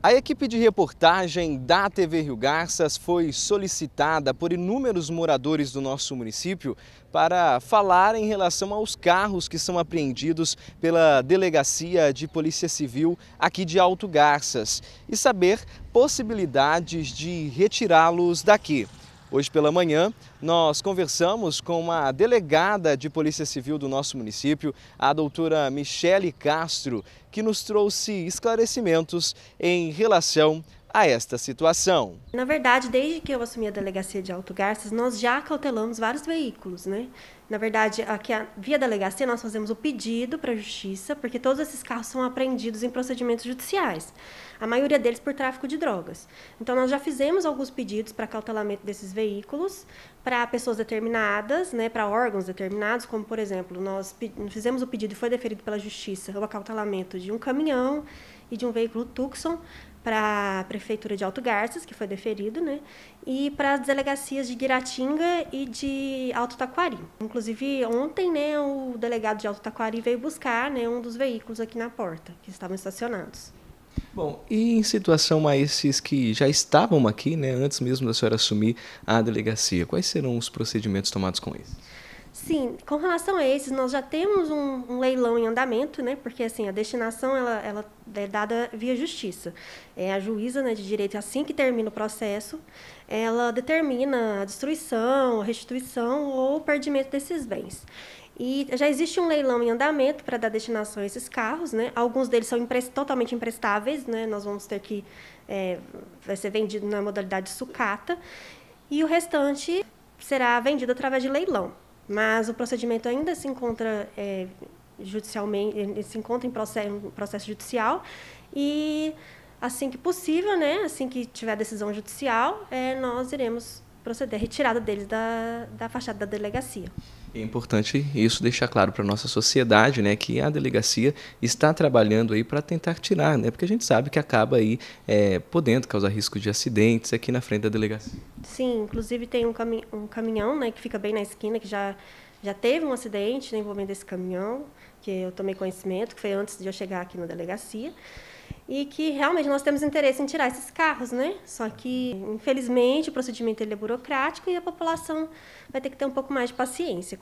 A equipe de reportagem da TV Rio Garças foi solicitada por inúmeros moradores do nosso município para falar em relação aos carros que são apreendidos pela Delegacia de Polícia Civil aqui de Alto Garças e saber possibilidades de retirá-los daqui. Hoje pela manhã, nós conversamos com uma delegada de Polícia Civil do nosso município, a doutora Michele Castro, que nos trouxe esclarecimentos em relação a esta situação. Na verdade, desde que eu assumi a delegacia de Alto Garças, nós já cautelamos vários veículos, né? Na verdade, aqui via delegacia nós fazemos o pedido para a justiça, porque todos esses carros são apreendidos em procedimentos judiciais, a maioria deles por tráfico de drogas. Então nós já fizemos alguns pedidos para cautelamento desses veículos para pessoas determinadas, né, para órgãos determinados, como por exemplo, nós fizemos o pedido e foi deferido pela justiça o acautelamento de um caminhão e de um veículo Tucson para a Prefeitura de Alto Garças, que foi deferido, né? e para as delegacias de Guiratinga e de Alto Taquari. Inclusive, ontem né, o delegado de Alto Taquari veio buscar né, um dos veículos aqui na porta, que estavam estacionados. Bom, e em situação a esses que já estavam aqui, né, antes mesmo da senhora assumir a delegacia, quais serão os procedimentos tomados com eles? Sim, com relação a esses, nós já temos um, um leilão em andamento, né? Porque assim, a destinação ela, ela é dada via justiça. É, a juíza né, de direito, assim que termina o processo, ela determina a destruição, a restituição ou o perdimento desses bens. E já existe um leilão em andamento para dar destinação a esses carros, né? Alguns deles são emprest totalmente emprestáveis, né? Nós vamos ter que é, vai ser vendido na modalidade sucata e o restante será vendido através de leilão. Mas o procedimento ainda se encontra é, judicialmente, se encontra em processo, processo judicial e assim que possível, né, assim que tiver decisão judicial, é, nós iremos proceder à retirada deles da, da fachada da delegacia. É importante isso deixar claro para a nossa sociedade, né, que a delegacia está trabalhando aí para tentar tirar, né, porque a gente sabe que acaba aí é, podendo causar risco de acidentes aqui na frente da delegacia. Sim, inclusive tem um, cami um caminhão, né, que fica bem na esquina, que já já teve um acidente né, envolvendo esse caminhão, que eu tomei conhecimento, que foi antes de eu chegar aqui na delegacia, e que realmente nós temos interesse em tirar esses carros, né? Só que, infelizmente, o procedimento ele é burocrático e a população vai ter que ter um pouco mais de paciência.